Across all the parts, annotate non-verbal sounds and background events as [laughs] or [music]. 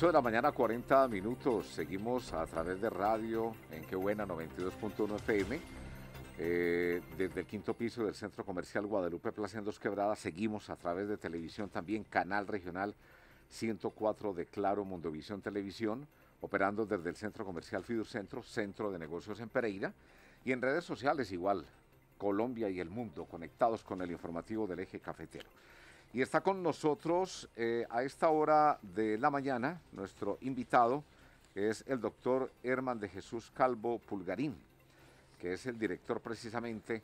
8 de la mañana, 40 minutos. Seguimos a través de radio en Qué Buena 92.1 FM. Eh, desde el quinto piso del Centro Comercial Guadalupe Plaza en Dos Quebradas. Seguimos a través de televisión también, Canal Regional 104 de Claro Mundovisión Televisión, operando desde el Centro Comercial Fiducentro, Centro de Negocios en Pereira. Y en redes sociales igual, Colombia y el mundo, conectados con el informativo del eje cafetero. Y está con nosotros eh, a esta hora de la mañana nuestro invitado, es el doctor Herman de Jesús Calvo Pulgarín, que es el director precisamente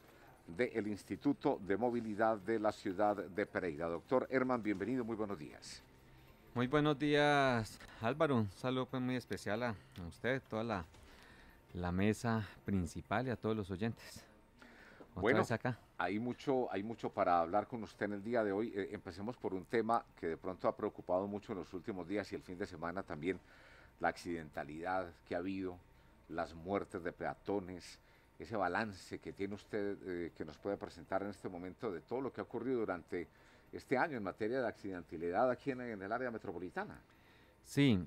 del Instituto de Movilidad de la ciudad de Pereira. Doctor Herman, bienvenido, muy buenos días. Muy buenos días, Álvaro. Un saludo pues, muy especial a, a usted, toda la, mesa principal y a todos los oyentes. Otra bueno, acá hay mucho, hay mucho para hablar con usted en el día de hoy. Eh, empecemos por un tema que de pronto ha preocupado mucho en los últimos días y el fin de semana también, la accidentalidad que ha habido, las muertes de peatones, ese balance que tiene usted eh, que nos puede presentar en este momento de todo lo que ha ocurrido durante este año en materia de accidentalidad aquí en, en el área metropolitana. Sí,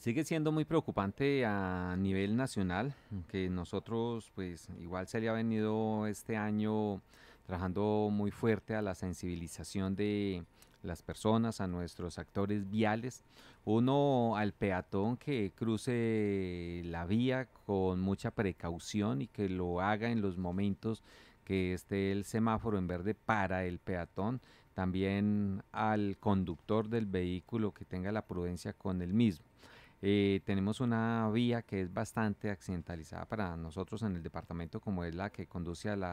Sigue siendo muy preocupante a nivel nacional, que nosotros pues igual se le ha venido este año trabajando muy fuerte a la sensibilización de las personas, a nuestros actores viales, uno al peatón que cruce la vía con mucha precaución y que lo haga en los momentos que esté el semáforo en verde para el peatón, también al conductor del vehículo que tenga la prudencia con el mismo. Eh, tenemos una vía que es bastante accidentalizada para nosotros en el departamento, como es la que conduce al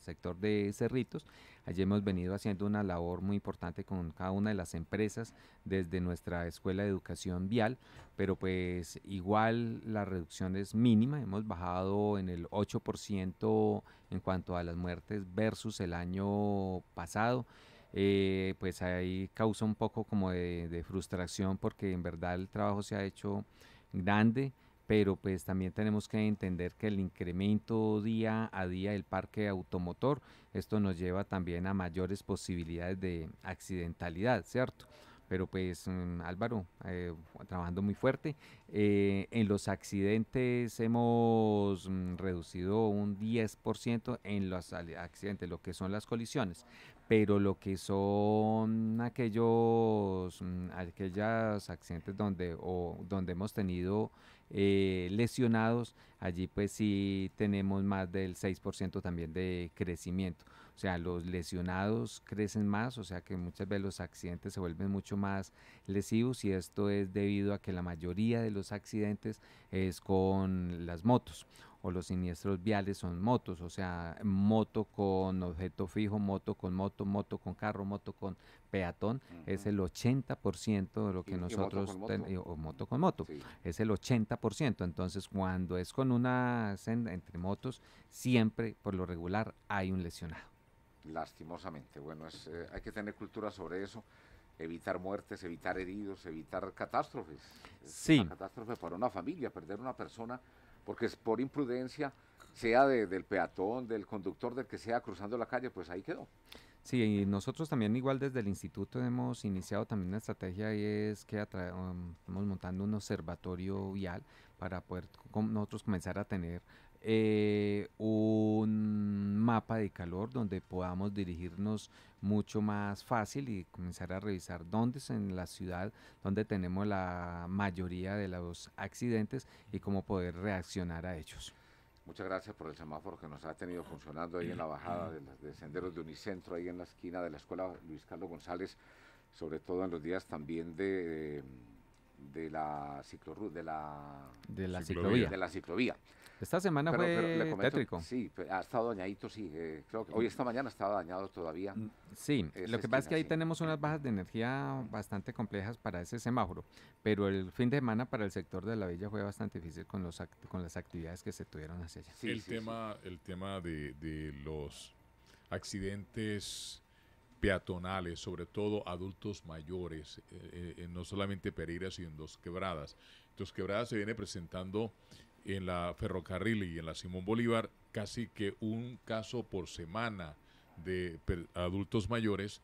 sector de Cerritos. Allí hemos venido haciendo una labor muy importante con cada una de las empresas desde nuestra escuela de educación vial, pero pues igual la reducción es mínima. Hemos bajado en el 8% en cuanto a las muertes versus el año pasado. Eh, pues ahí causa un poco como de, frustración porque en verdad el trabajo se ha hecho grande, pero pues también tenemos que entender que el incremento día a día del parque automotor, esto nos lleva también a mayores posibilidades de accidentalidad, ¿cierto? Pero pues mm, Álvaro, eh, trabajando muy fuerte, eh, en los accidentes hemos mm, reducido un 10% en los accidentes, lo que son las colisiones pero lo que son aquellos mm, aquellas accidentes donde o donde hemos tenido eh, lesionados, allí pues sí tenemos más del 6% también de crecimiento. O sea, los lesionados crecen más, o sea que muchas veces los accidentes se vuelven mucho más lesivos y esto es debido a que la mayoría de los accidentes es con las motos o los siniestros viales son motos, o sea, moto con objeto fijo, moto con moto, moto con carro, moto con peatón, es el 80% de lo que nosotros, tenemos, o moto con moto, es el 80%, entonces cuando es con una senda entre motos, siempre por lo regular hay un lesionado. Lastimosamente, bueno, es, eh, hay que tener cultura sobre eso evitar muertes, evitar heridos, evitar catástrofes. sí. catástrofe para una familia, perder una persona porque es por imprudencia, sea del peatón, del conductor, del que sea cruzando la calle, pues ahí quedó. Sí, y nosotros también igual desde el instituto hemos iniciado también una estrategia y es que um, estamos montando un observatorio vial para poder nosotros comenzar a tener eh, un mapa de calor donde podamos dirigirnos mucho más fácil y comenzar a revisar dónde es en la ciudad donde tenemos la mayoría de los accidentes y cómo poder reaccionar a ellos. Muchas gracias por el semáforo que nos ha tenido funcionando ahí en la bajada de, senderos de Unicentro, ahí en la esquina de la escuela Luis Carlos González, sobre todo en los días también de, de la, de la, de De la ciclovía. Esta semana fue tétrico. Sí, ha estado dañadito, sí. Eh, creo que hoy esta mañana estaba dañado todavía. Mm, sí, lo que pasa es que ahí tenemos unas bajas de energía bastante complejas para ese semáforo, pero el fin de semana para el sector de la villa fue bastante difícil con, los con las actividades que se tuvieron hacia allá. Sí, el, tema, el tema de, de los accidentes peatonales, sobre todo adultos mayores, eh, eh, no solamente Pereira, sino en Dos Quebradas. Dos Quebradas se viene presentando en la ferrocarril y en la Simón Bolívar, casi que un caso por semana de adultos mayores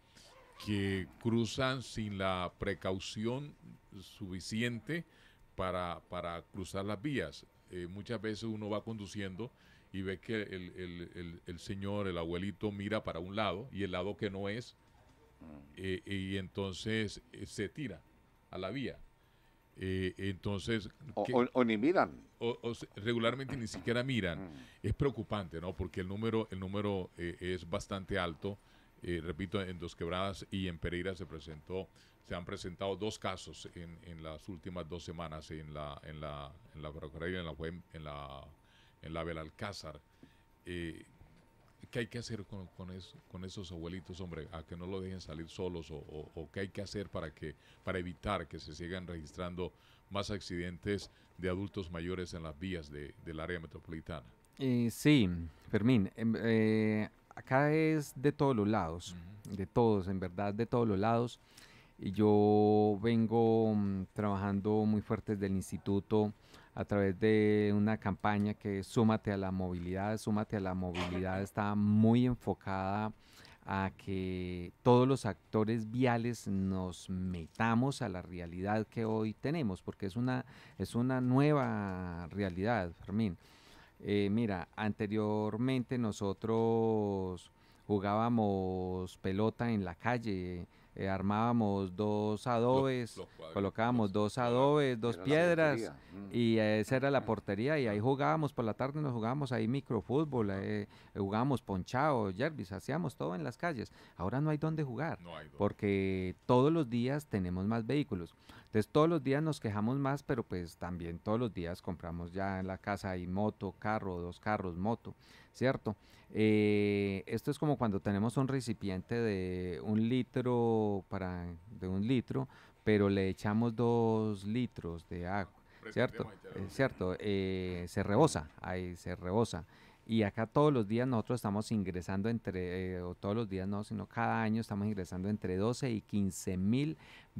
que cruzan sin la precaución suficiente para, cruzar las vías. Eh, muchas veces uno va conduciendo y ve que el, señor, el abuelito, mira para un lado y el lado que no es, mm. eh, y entonces eh, se tira a la vía. Eh, entonces... O, ni miran. O, regularmente ni siquiera miran. Mm. Es preocupante, ¿no? Porque el número, el número eh, es bastante alto. Eh, repito, en Dos Quebradas y en Pereira se presentó, se han presentado dos casos en, en las últimas dos semanas en la en la en la en la en la, en la, en la Belalcázar. ¿Qué hay que hacer con, eso, con esos abuelitos, hombre? A que no lo dejen salir solos o, qué hay que hacer para, que, para evitar que se sigan registrando más accidentes de adultos mayores en las vías del área metropolitana. Eh, sí, Fermín, em, eh, acá es de todos los lados, de todos, en verdad, de todos los lados yo vengo mm, trabajando muy fuerte desde el instituto a través de una campaña que Súmate a la movilidad. Súmate a la movilidad está muy enfocada a que todos los actores viales nos metamos a la realidad que hoy tenemos, porque es una, es una nueva realidad, Fermín. Eh, mira, anteriormente nosotros jugábamos pelota en la calle, eh, armábamos dos adobes, colocábamos dos adobes, dos piedras mm. y esa era la portería y ahí jugábamos por la tarde, nos jugábamos ahí microfútbol, eh, jugábamos ponchado, jervis, hacíamos todo en las calles. Ahora no hay dónde jugar porque todos los días tenemos más vehículos. Entonces todos los días nos quejamos más, pero pues también todos los días compramos ya en la casa y moto, carro, dos carros, moto, ¿cierto? Eh, esto es como cuando tenemos un recipiente de un litro para de un litro, pero le echamos dos litros de agua, ¿cierto? Eh, cierto, eh, se rebosa, ahí se rebosa. Y acá todos los días nosotros estamos ingresando entre, o todos los días no, sino cada año estamos ingresando entre 12 y 15 mil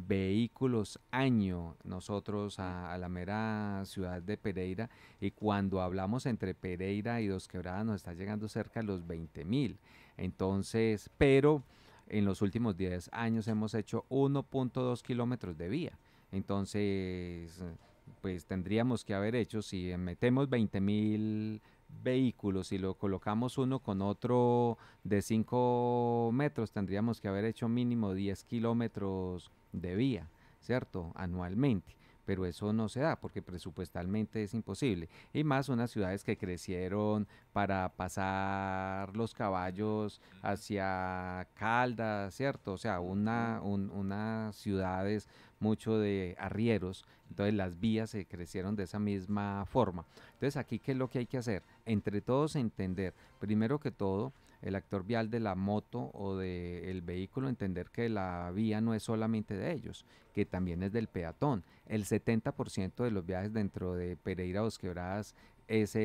vehículos año nosotros a, la mera ciudad de Pereira y cuando hablamos entre Pereira y Dos Quebradas nos está llegando cerca de los 20 mil. Entonces, pero en los últimos 10 años hemos hecho 1.2 kilómetros de vía. Entonces, pues tendríamos que haber hecho, si metemos 20 mil vehículos y lo colocamos uno con otro de 5 metros, tendríamos que haber hecho mínimo 10 kilómetros de vía, ¿cierto? Anualmente. Pero eso no se da porque presupuestalmente es imposible. Y más unas ciudades que crecieron para pasar los caballos hacia Caldas, ¿cierto? O sea, una, unas ciudades mucho de arrieros, entonces las vías se crecieron de esa misma forma. Entonces aquí, ¿qué es lo que hay que hacer? Entre todos entender, primero que todo, el actor vial de la moto o del vehículo, entender que la vía no es solamente de ellos, que también es del peatón. El 70% de los viajes dentro de Pereira o Quebradas es,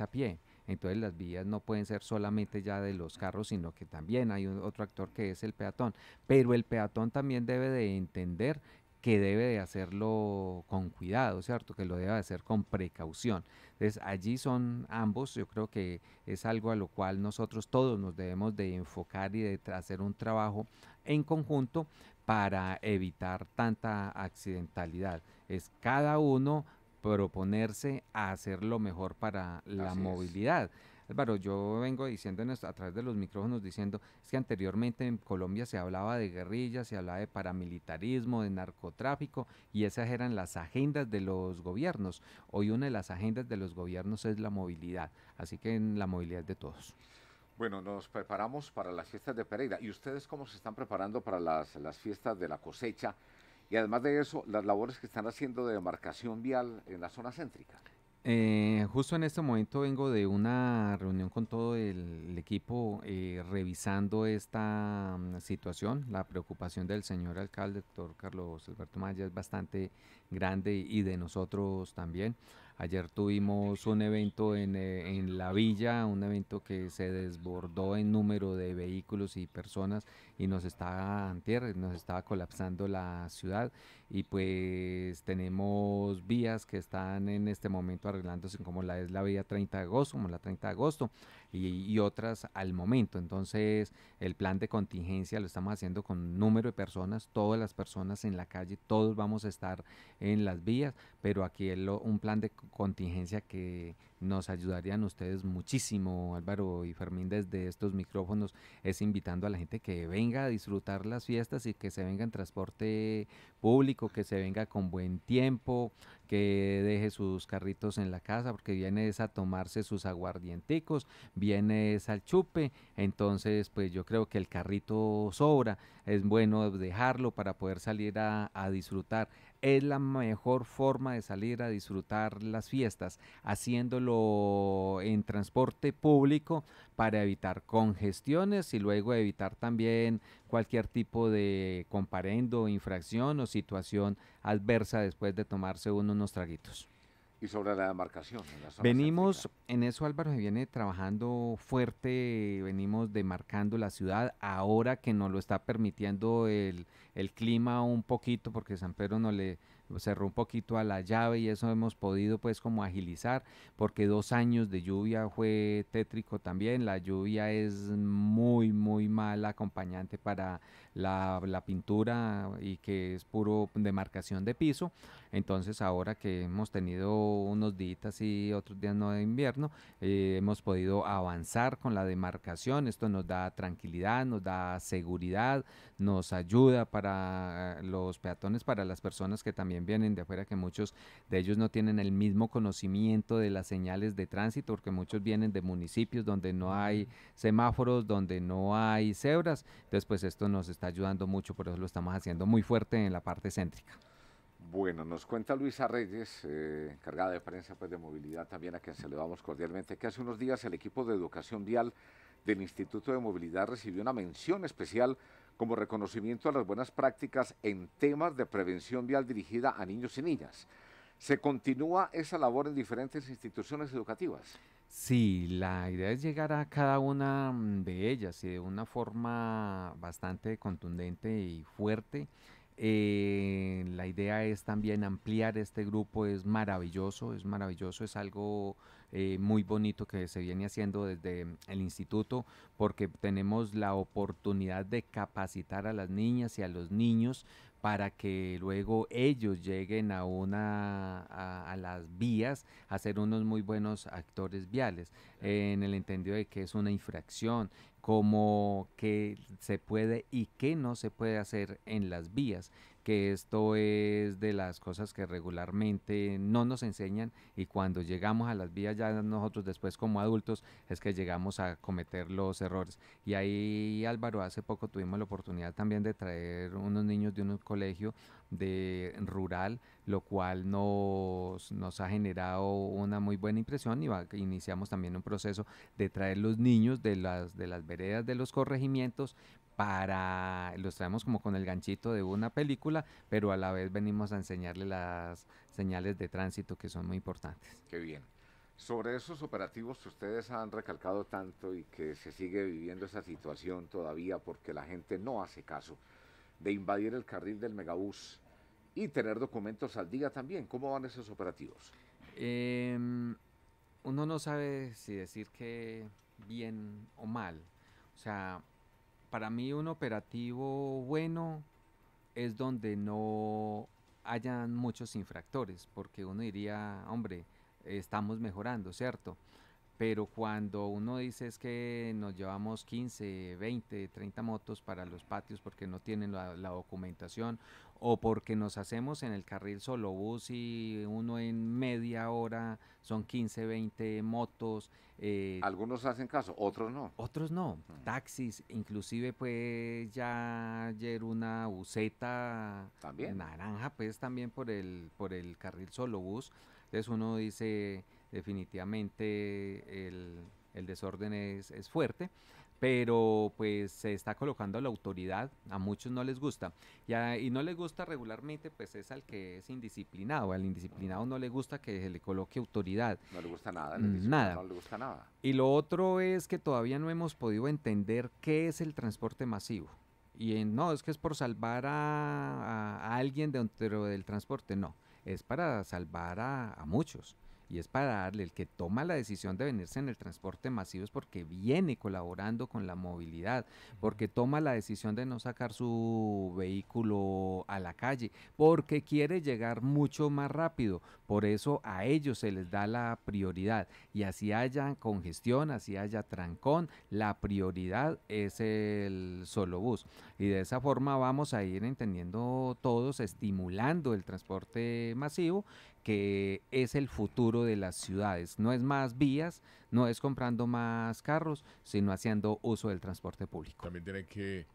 a pie. Entonces las vías no pueden ser solamente ya de los carros, sino que también hay otro actor que es el peatón. Pero el peatón también debe de entender que debe de hacerlo con cuidado, ¿cierto? Que lo debe de hacer con precaución. Entonces, allí son ambos, yo creo que es algo a lo cual nosotros todos nos debemos de enfocar y de hacer un trabajo en conjunto para evitar tanta accidentalidad. Es cada uno proponerse a hacer lo mejor para la movilidad. Álvaro, yo vengo diciendo a través de los micrófonos, diciendo, es que anteriormente en Colombia se hablaba de guerrillas, se hablaba de paramilitarismo, de narcotráfico, y esas eran las agendas de los gobiernos. Hoy una de las agendas de los gobiernos es la movilidad, así que en la movilidad de todos. Bueno, nos preparamos para las fiestas de Pereira. ¿Y ustedes cómo se están preparando para las fiestas de la cosecha? Y además de eso, las labores que están haciendo de demarcación vial en la zona céntrica. Eh, justo en este momento vengo de una reunión con todo el, equipo eh, revisando esta mm, situación. La preocupación del señor alcalde, doctor Carlos Alberto Maya, es bastante grande y de nosotros también. Ayer tuvimos un evento eh, en, la villa, un evento que se desbordó en número de vehículos y personas y nos estaba tierra nos estaba colapsando la ciudad y pues tenemos vías que están en este momento arreglándose como la es la vía 30 de agosto, como la 30 de agosto y, y otras al momento. Entonces el plan de contingencia lo estamos haciendo con número de personas, todas las personas en la calle, todos vamos a estar en las vías pero aquí es un plan de contingencia que nos ayudarían ustedes muchísimo, Álvaro y Fermín, desde estos micrófonos, es invitando a la gente que venga a disfrutar las fiestas y que se venga en transporte público, que se venga con buen tiempo, que deje sus carritos en la casa, porque viene es a tomarse sus aguardienticos, viene es al chupe, entonces pues yo creo que el carrito sobra, es bueno dejarlo para poder salir a, a disfrutar es la mejor forma de salir a disfrutar las fiestas, haciéndolo en transporte público para evitar congestiones y luego evitar también cualquier tipo de comparendo, infracción o situación adversa después de tomarse uno unos traguitos. Y sobre la demarcación. venimos, en eso Álvaro se viene trabajando fuerte, venimos demarcando la ciudad, ahora que nos lo está permitiendo el, clima un poquito, porque San Pedro no le cerró un poquito a la llave y eso hemos podido pues como agilizar, porque dos años de lluvia fue tétrico también, la lluvia es muy muy mal acompañante para la, pintura y que es puro demarcación de piso. Entonces ahora que hemos tenido unos días y otros días no de invierno, eh, hemos podido avanzar con la demarcación. Esto nos da tranquilidad, nos da seguridad, nos ayuda para eh, los peatones, para las personas que también vienen de afuera, que muchos de ellos no tienen el mismo conocimiento de las señales de tránsito, porque muchos vienen de municipios donde no hay semáforos, donde no hay hay cebras. Entonces, pues esto nos está ayudando mucho, por eso lo estamos haciendo muy fuerte en la parte céntrica. Bueno, nos cuenta Luisa Reyes, eh, encargada de prensa pues, de movilidad también, a quien saludamos cordialmente, que hace unos días el equipo de educación vial del Instituto de Movilidad recibió una mención especial como reconocimiento a las buenas prácticas en temas de prevención vial dirigida a niños y niñas. ¿Se continúa esa labor en diferentes instituciones educativas? Sí, la idea es llegar a cada una mm, de ellas y eh, de una forma bastante contundente y fuerte. Eh, la idea es también ampliar este grupo, es maravilloso, es maravilloso, es algo eh, muy bonito que se viene haciendo desde mm, el instituto porque tenemos la oportunidad de capacitar a las niñas y a los niños para que luego ellos lleguen a una a, las vías a ser unos muy buenos actores viales en el entendido de que es una infracción como que se puede y que no se puede hacer en las vías que esto es de las cosas que regularmente no nos enseñan y cuando llegamos a las vías ya nosotros después como adultos es que llegamos a cometer los errores. Y ahí Álvaro, hace poco tuvimos la oportunidad también de traer unos niños de un colegio de rural, lo cual nos, nos ha generado una muy buena impresión y va, iniciamos también un proceso de traer los niños de las, de las veredas de los corregimientos para, los traemos como con el ganchito de una película, pero a la vez venimos a enseñarle las señales de tránsito que son muy importantes. Qué bien. Sobre esos operativos que ustedes han recalcado tanto y que se sigue viviendo esa situación todavía porque la gente no hace caso de invadir el carril del megabús y tener documentos al día también. ¿Cómo van esos operativos? Em, uno no sabe si decir que bien o mal. O sea, para mí un operativo bueno es donde no hayan muchos infractores, porque uno diría, hombre, estamos mejorando, ¿cierto? pero cuando uno dice es que nos llevamos 15, 20, 30 motos para los patios porque no tienen la, documentación o porque nos hacemos en el carril solo bus y uno en media hora son 15, 20 motos. Eh, Algunos hacen caso, otros no. Otros no, taxis, inclusive pues ya ayer una buceta ¿También? naranja pues también por el, por el carril solo bus. Entonces uno dice definitivamente el, desorden es, fuerte, pero pues se está colocando la autoridad, a muchos no les gusta, y, no les gusta regularmente pues es al que es indisciplinado, al indisciplinado no le gusta que se le coloque autoridad. No le gusta nada, mm, nada. Y lo otro es que todavía no hemos podido entender qué es el transporte masivo. Y no, es que es por salvar a, a alguien dentro del transporte, no, es para salvar a, muchos y es para darle el que toma la decisión de venirse en el transporte masivo es porque viene colaborando con la movilidad, porque toma la decisión de no sacar su vehículo a la calle, porque quiere llegar mucho más rápido, por eso a ellos se les da la prioridad y así haya congestión, así haya trancón, la prioridad es el solo bus y de esa forma vamos a ir entendiendo todos, estimulando el transporte masivo que es el futuro de las ciudades. No es más vías, no es comprando más carros, sino haciendo uso del transporte público. También tiene que,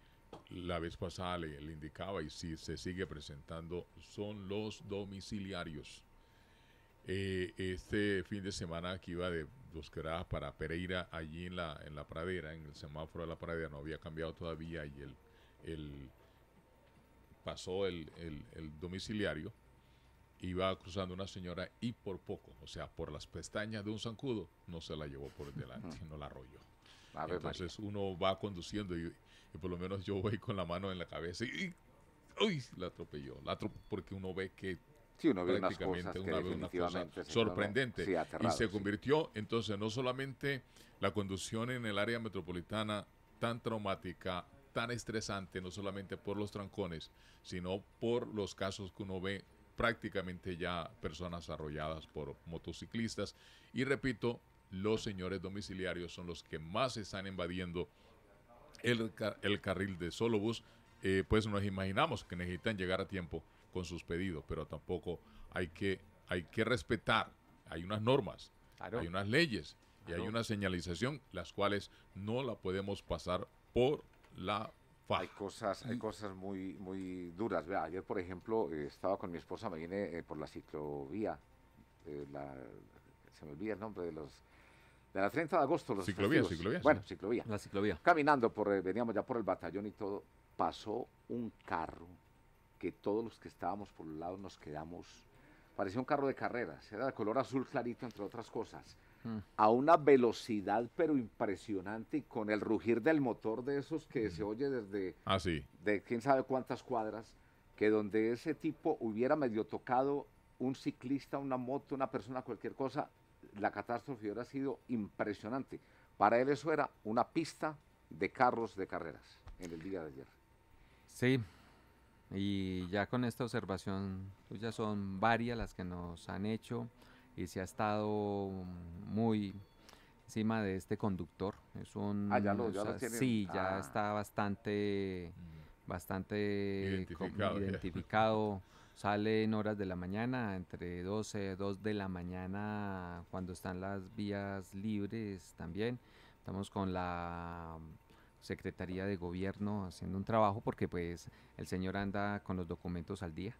la vez pasada le, indicaba y si se sigue presentando, son los domiciliarios. Eh, este fin de semana que iba de Dos Quedadas para Pereira, allí en la, en la pradera, en el semáforo de la pradera, no había cambiado todavía y el, pasó el, el domiciliario iba cruzando una señora y por poco, o sea, por las pestañas de un zancudo, no se la llevó por delante, no la arrolló. Entonces uno va conduciendo y, por lo menos yo voy con la mano en la cabeza y, uy, la atropelló, la porque uno ve que sí, uno prácticamente cosas una, una sorprendente y se convirtió entonces no solamente la conducción en el área metropolitana tan traumática tan estresante, no solamente por los trancones, sino por los casos que uno ve prácticamente ya personas arrolladas por motociclistas. Y repito, los señores domiciliarios son los que más están invadiendo el, el carril de solo bus, eh, pues nos imaginamos que necesitan llegar a tiempo con sus pedidos, pero tampoco hay que, hay que respetar. Hay unas normas, hay unas leyes y hay una señalización, las cuales no la podemos pasar por la hay cosas, hay cosas muy, muy duras. ayer, por ejemplo, eh, estaba con mi esposa, me vine eh, por la ciclovía. Eh, se me olvida el nombre de los. De la 30 de agosto, los. Ciclovía, ciclovía. Bueno, ciclovía. La ciclovía. Caminando, por, veníamos ya por el batallón y todo. Pasó un carro que todos los que estábamos por un lado nos quedamos. Parecía un carro de carreras. Era de color azul clarito, entre otras cosas. Mm. a una velocidad pero impresionante y con el rugir del motor de esos que se oye desde así ah, de quién sabe cuántas cuadras, que donde ese tipo hubiera medio tocado un ciclista, una moto, una persona, cualquier cosa, la catástrofe hubiera sido impresionante. Para él eso era una pista de carros de carreras en el día de ayer. Sí, y ya con esta observación, pues ya son varias las que nos han hecho y se ha estado muy encima de este conductor. Es un, ah, Sí, ya ah. está bastante, mm. bastante identificado. [laughs] Sale en horas de la mañana, entre 12, 2 de la mañana, cuando están las vías libres también. Estamos con la Secretaría de Gobierno haciendo un trabajo porque pues el señor anda con los documentos al día,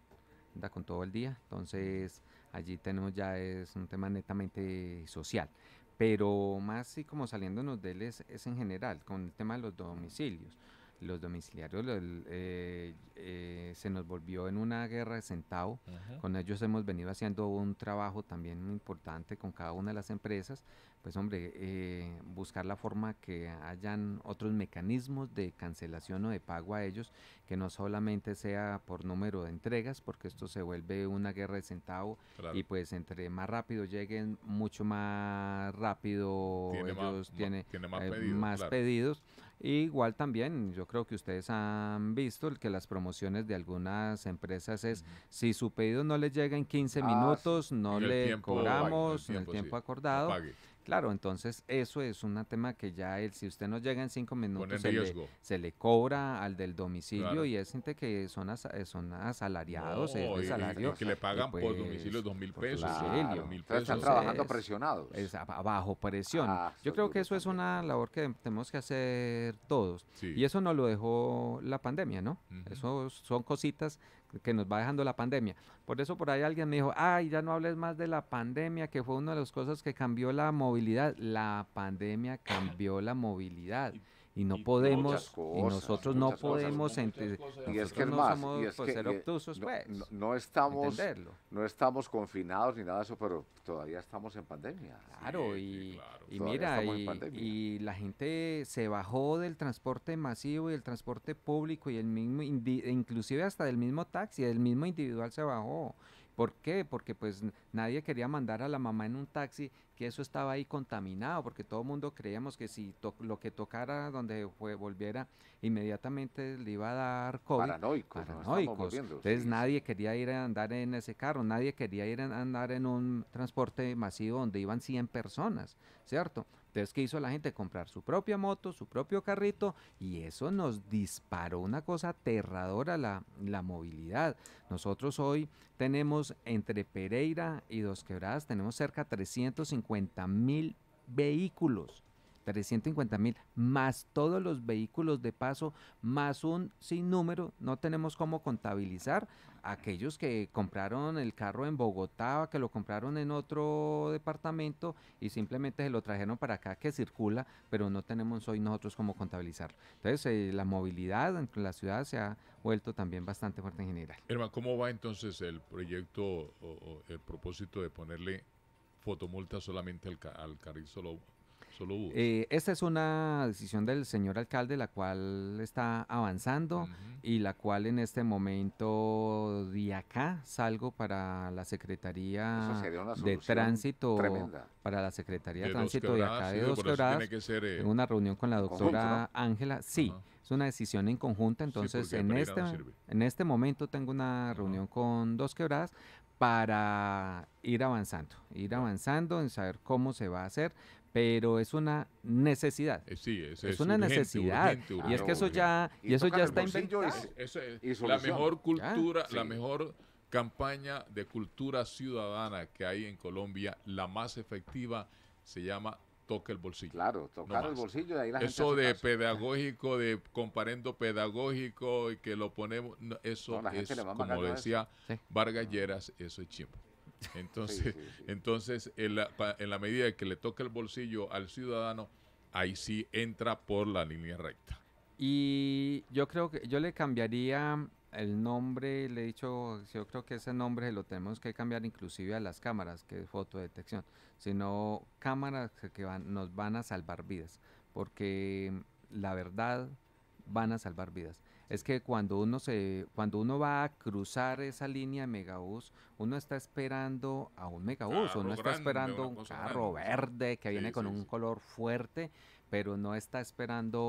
anda con todo el día. Entonces Allí tenemos ya es un tema netamente social. Pero más y como saliéndonos de él es, es en general, con el tema de los domicilios los domiciliarios eh, eh, se nos volvió en una guerra de centavo. Con ellos hemos venido haciendo un trabajo también importante con cada una de las empresas. Pues hombre, eh, buscar la forma que hayan otros mecanismos de cancelación o de pago a ellos, que no solamente sea por número de entregas, porque esto se vuelve una guerra de centavo y pues entre más rápido lleguen, mucho más rápido ellos tienen más, pedidos. Igual también, yo creo que ustedes han visto que las promociones de algunas empresas es, si su pedido no les llega en 15 ah, minutos, no le cobramos en el tiempo, acordado. Claro, entonces eso es un tema que ya el, si usted no llega en cinco minutos se le, cobra al del domicilio y es gente que son, eh, son asalariados, que le pagan por eh, pues, domicilio dos mil pues, pesos, Están trabajando presionados. abajo bajo presión. Ah, Yo creo que eso es una labor que tenemos que hacer todos. Y eso no lo dejó la pandemia, ¿no? Eso son cositas que nos va dejando la pandemia. Por eso por ahí alguien me dijo, ay, ya no hables más de la pandemia, que fue una de las cosas que cambió la movilidad. La pandemia cambió la movilidad y no podemos y nosotros no podemos entender y es que no más, ser obtusos estamos no estamos confinados ni nada de eso pero todavía estamos en pandemia claro y, mira y, la gente se bajó del transporte masivo y el transporte público y el mismo inclusive hasta del mismo taxi del mismo individual se bajó ¿Por qué? Porque pues nadie quería mandar a la mamá en un taxi, que eso estaba ahí contaminado, porque todo el mundo creíamos que si lo que tocara donde fue, volviera, inmediatamente le iba a dar COVID. Paranoicos. paranoicos. Entonces nadie quería ir a andar en ese carro, nadie quería ir a andar en un transporte masivo donde iban 100 personas, ¿cierto? Entonces, ¿qué hizo la gente? Comprar su propia moto, su propio carrito y eso nos disparó una cosa aterradora la, la movilidad. Nosotros hoy tenemos entre Pereira y Dos Quebradas, tenemos cerca de 350 mil vehículos 350 mil, más todos los vehículos de paso, más un sin número no tenemos cómo contabilizar aquellos que compraron el carro en Bogotá, que lo compraron en otro departamento y simplemente se lo trajeron para acá que circula, pero no tenemos hoy nosotros cómo contabilizarlo. Entonces, eh, la movilidad en la ciudad se ha vuelto también bastante fuerte en general. Herman, ¿cómo va entonces el proyecto o, el propósito de ponerle fotomulta solamente al, al carril solo eh, esta es una decisión del señor alcalde, la cual está avanzando y la cual en este momento de acá salgo para la Secretaría de Tránsito, para la Secretaría de, Tránsito de acá de Dos Quebradas, eh, una reunión con la doctora Ángela. Sí, es una decisión en conjunta, entonces en, este, en este momento tengo una reunión con Dos Quebradas para ir avanzando, ir avanzando en saber cómo se va a hacer, pero es una necesidad. Eh, sí, es, una necesidad. y es que eso ya, y, eso ya está inventado. Eh, la mejor cultura, la mejor campaña de cultura ciudadana que hay en Colombia, la más efectiva, se llama toca el bolsillo. Claro, tocar el bolsillo de ahí la Eso de pedagógico, de comparendo pedagógico y que lo ponemos, eso como decía vargalleras Vargas Lleras, eso es chimbo. [laughs] Entonces, entonces en, la, medida que le toca el bolsillo al ciudadano, ahí sí entra por la línea recta. Y yo creo que yo le cambiaría el nombre, le he dicho, yo creo que ese nombre lo tenemos que cambiar inclusive a las cámaras, que es fotodetección, sino cámaras que nos van a salvar vidas, porque la verdad van a salvar vidas es que cuando uno se cuando uno va a cruzar esa línea de uno está esperando a un Megabus, uno está esperando un carro verde que viene con un color fuerte, pero no está esperando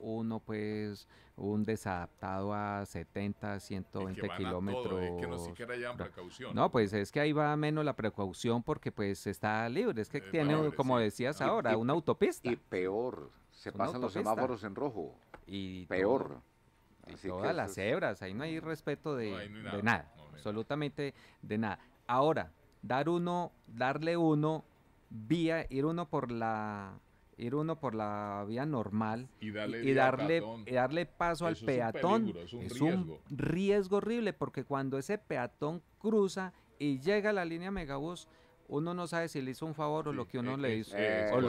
uno pues un desadaptado a 70, 120 veinte kilómetros. que no siquiera precaución. No, pues es que ahí va menos la precaución porque pues está libre, es que eh, tiene como decías ahora, una autopista. Y peor, se pasan los semáforos en rojo. Y peor todas las hebras, ahí no hay respeto de, nada, absolutamente de nada. Ahora, dar uno, darle uno vía, ir uno por la ir uno por la vía normal y, darle, darle, paso al peatón es un, riesgo. riesgo horrible porque cuando ese peatón cruza y llega a la línea megabús, uno no sabe si le hizo un favor o lo que uno le hizo eh, o,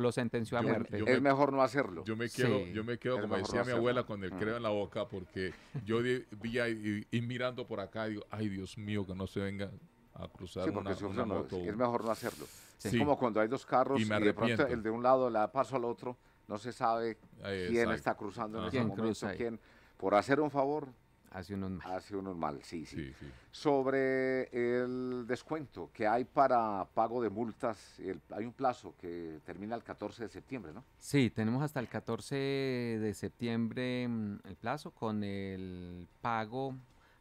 lo, sentenció a muerte. es mejor no hacerlo. Yo me quedo, yo me quedo como decía mi abuela, con el creo en la boca, porque yo vi ahí, y, mirando por acá, digo, ay Dios mío, que no se venga a cruzar una, si una Es mejor no hacerlo. Es como cuando hay dos carros y, de pronto el de un lado la paso al otro, no se sabe eh, quién está cruzando ah, en ese momento, quién, por hacer un favor Hace unos mal. Hace unos mal, sí, sí. Sobre el descuento que hay para pago de multas, hay un plazo que termina el 14 de septiembre, ¿no? Sí, tenemos hasta el 14 de septiembre mm, el plazo con el pago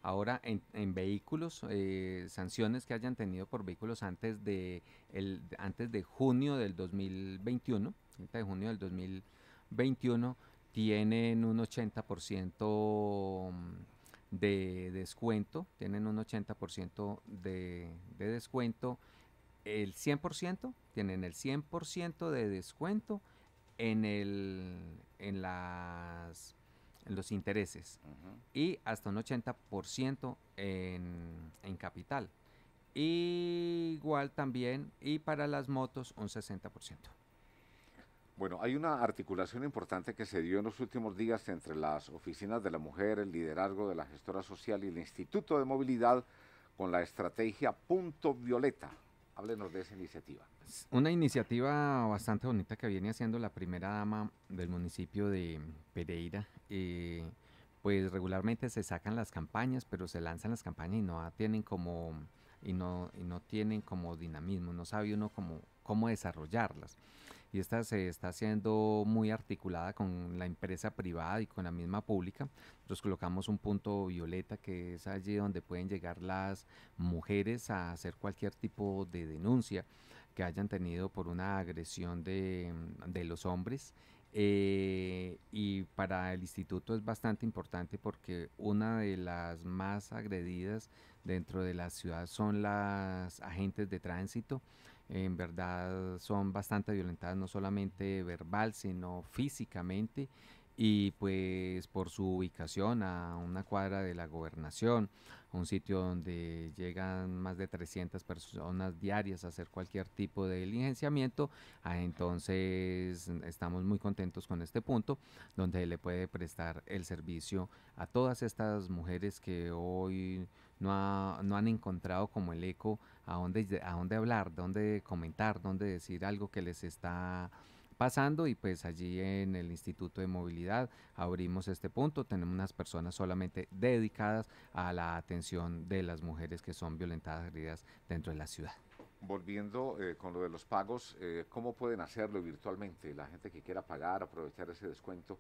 ahora en, vehículos, eh, sanciones que hayan tenido por vehículos antes de, el, antes de junio del 2021, de junio del 2021, tienen un 80% de descuento, tienen un 80% de, descuento, el 100%, tienen el 100% de descuento en, el, en, las, en los intereses y hasta un 80% en, en capital. igual también, y para las motos un 60%. Bueno, hay una articulación importante que se dio en los últimos días entre las oficinas de la mujer, el liderazgo de la gestora social y el Instituto de Movilidad con la estrategia Punto Violeta. Háblenos de esa iniciativa. Una iniciativa bastante bonita que viene haciendo la primera dama del municipio de Pereira. Eh, pues regularmente se sacan las campañas, pero se lanzan las campañas y no tienen como y no, no tienen como dinamismo, no sabe uno cómo desarrollarlas y esta se está haciendo muy articulada con la empresa privada y con la misma pública. Nos colocamos un punto violeta que es allí donde pueden llegar las mujeres a hacer cualquier tipo de denuncia que hayan tenido por una agresión de, mm, de los hombres. Eh, y para el instituto es bastante importante porque una de las más agredidas dentro de la ciudad son las agentes de tránsito en verdad son bastante violentadas, no solamente verbal, sino físicamente, y pues por su ubicación a una cuadra de la gobernación, un sitio donde llegan más de 300 personas diarias a hacer cualquier tipo de diligenciamiento, ah, entonces estamos muy contentos con este punto, donde le puede prestar el servicio a todas estas mujeres que hoy no, no han encontrado como el eco a dónde, a dónde hablar, dónde comentar, dónde decir algo que les está pasando y pues allí en el Instituto de Movilidad abrimos este punto, tenemos unas personas solamente dedicadas a la atención de las mujeres que son violentadas, heridas dentro de la ciudad. Volviendo eh, con lo de los pagos, eh, ¿cómo pueden hacerlo virtualmente? La gente que quiera pagar, aprovechar ese descuento.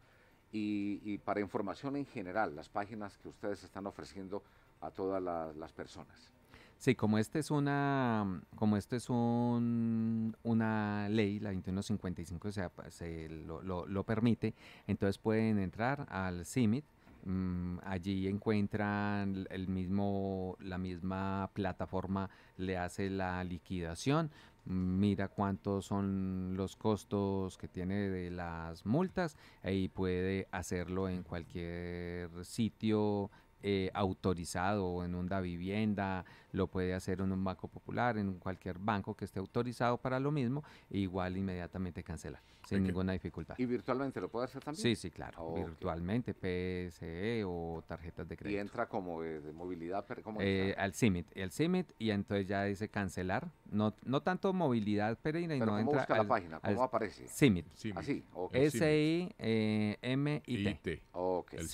Y, para información en general, las páginas que ustedes están ofreciendo a todas las personas. Sí, como este es una, mm, como este es un, una ley, la 2155 sea se lo, lo, permite, entonces pueden entrar al CIMIT, mm, allí encuentran el mismo, la misma plataforma, le hace la liquidación, mira cuántos son los costos que tiene de las multas y puede hacerlo en cualquier sitio eh, autorizado en una vivienda lo puede hacer en un banco popular, en cualquier banco que esté autorizado para lo mismo, e igual inmediatamente cancela, sin ninguna dificultad. ¿Y virtualmente lo puede hacer también? Sí, sí, claro, virtualmente, PSE o tarjetas de crédito. ¿Y entra como de movilidad? ¿cómo eh, al CIMIT, el CIMIT, y entonces ya dice cancelar, no, no tanto movilidad pero... y no ¿cómo entra busca la página? ¿Cómo aparece? CIMIT. Así, S-I-M-I-T. El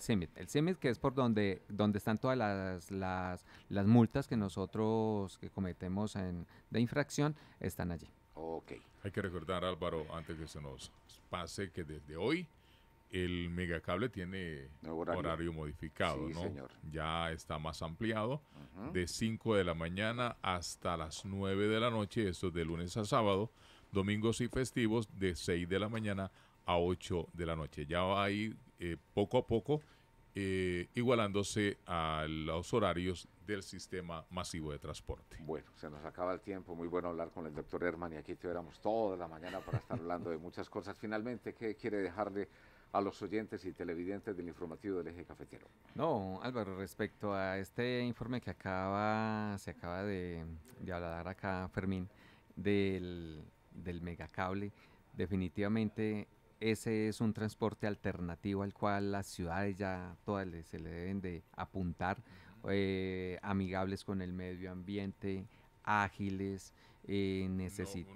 CIMIT. El CIMIT, que es por donde, donde están todas las, las, las multas que nosotros que cometemos de infracción están allí. Ok. Hay que recordar, Álvaro, antes que se nos pase, que desde hoy el megacable tiene horario. modificado, sí, ¿no? Señor. Ya está más ampliado, de 5 de la mañana hasta las 9 de la noche, esto es de lunes a sábado, domingos y festivos de 6 de la mañana a 8 de la noche. Ya va a ir eh, poco a poco eh, igualándose a los horarios del sistema masivo de transporte. Bueno, se nos acaba el tiempo. Muy bueno hablar con el doctor Herman y aquí tuviéramos toda la mañana para estar hablando de muchas cosas. Finalmente, ¿qué quiere dejarle a los oyentes y televidentes del informativo del eje cafetero? No, Álvaro, respecto a este informe que acaba, se acaba de, hablar acá, Fermín, del, del megacable, definitivamente ese es un transporte alternativo al cual las ciudades ya todas se le deben de apuntar eh, amigables con el medio ambiente, ágiles, eh, necesita,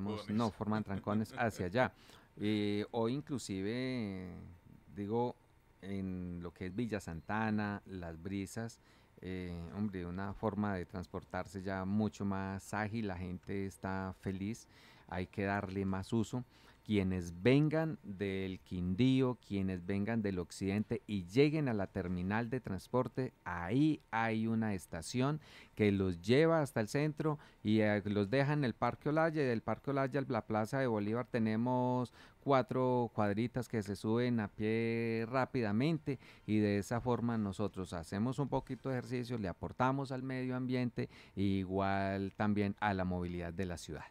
no, no, forman [laughs] trancones hacia allá. Eh, o inclusive, digo, en lo que es Villa Santana, las brisas, eh, hombre, una forma de transportarse ya mucho más ágil, la gente está feliz, hay que darle más uso quienes vengan del Quindío, quienes vengan del occidente y lleguen a la terminal de transporte, ahí hay una estación que los lleva hasta el centro y eh, los deja en el Parque Olaya. Del Parque Olaya a la Plaza de Bolívar tenemos cuatro cuadritas que se suben a pie rápidamente y de esa forma nosotros hacemos un poquito de ejercicio, le aportamos al medio ambiente e igual también a la movilidad de la ciudad.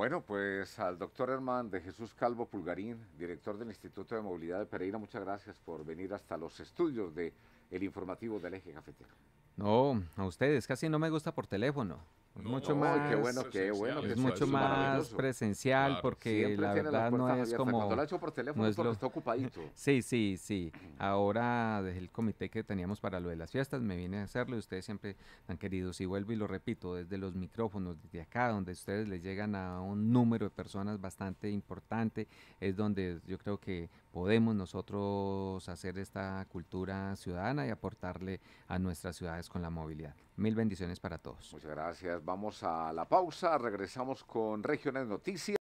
Bueno, pues al doctor Herman de Jesús Calvo Pulgarín, director del Instituto de Movilidad de Pereira, muchas gracias por venir hasta los estudios de el informativo del eje cafetero. No, a ustedes, casi no me gusta por teléfono. Es pues mucho más. bueno, Es, mucho más presencial porque la verdad no es como. lo hecho por teléfono no es está ocupadito. [laughs] Sí, sí, sí. Ahora, desde el comité que teníamos para lo de las fiestas, me vine a hacerlo y ustedes siempre han querido. Si vuelvo y lo repito, desde los micrófonos, desde acá, donde ustedes les llegan a un número de personas bastante importante, es donde yo creo que podemos nosotros hacer esta cultura ciudadana y aportarle a nuestras ciudades con la movilidad. Mil bendiciones para todos. Muchas gracias. Vamos a la pausa. Regresamos con Regiones Noticias.